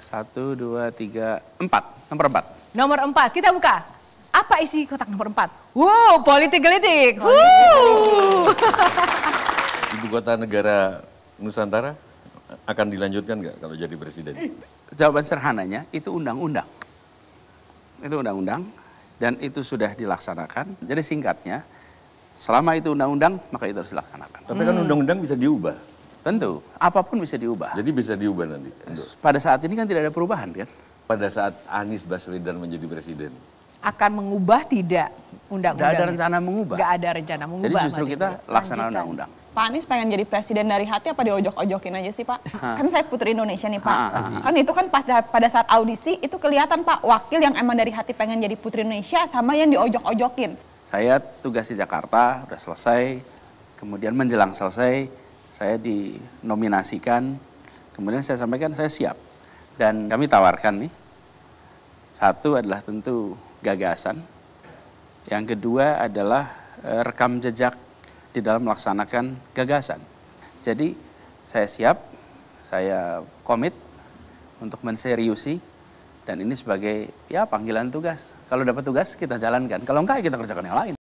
Satu, dua, tiga, empat. Nomor empat. Nomor empat, kita buka. Apa isi kotak nomor empat? Wow, politik gelitik. Ibu kota negara Nusantara akan dilanjutkan nggak kalau jadi presiden? Eh, jawaban sederhananya itu undang-undang. Itu undang-undang dan itu sudah dilaksanakan. Jadi singkatnya, selama itu undang-undang maka itu harus dilaksanakan. Tapi kan hmm. undang-undang bisa diubah. Tentu, apapun bisa diubah. Jadi bisa diubah nanti. Pada saat ini kan tidak ada perubahan kan? Pada saat Anies Baswedan menjadi presiden. Akan mengubah tidak undang-undang? Tidak ada rencana mengubah. Tidak ada rencana mengubah. Jadi justru kita laksanakan undang-undang. Pak Anies pengen jadi presiden dari hati apa diojok-ojokin aja sih Pak? Ha. Kan saya putri Indonesia nih Pak. ha. Ah, ah. Kan itu kan pas pada saat audisi itu kelihatan Pak wakil yang emang dari hati pengen jadi putri Indonesia sama yang diojok-ojokin. Saya tugas di Jakarta udah selesai, kemudian menjelang selesai saya dinominasikan, kemudian saya sampaikan saya siap. Dan kami tawarkan nih, satu adalah tentu gagasan, yang kedua adalah eh, rekam jejak di dalam melaksanakan gagasan. Jadi saya siap, saya komit untuk menseriusi dan ini sebagai ya panggilan tugas. Kalau dapat tugas kita jalankan, kalau enggak kita kerjakan yang lain.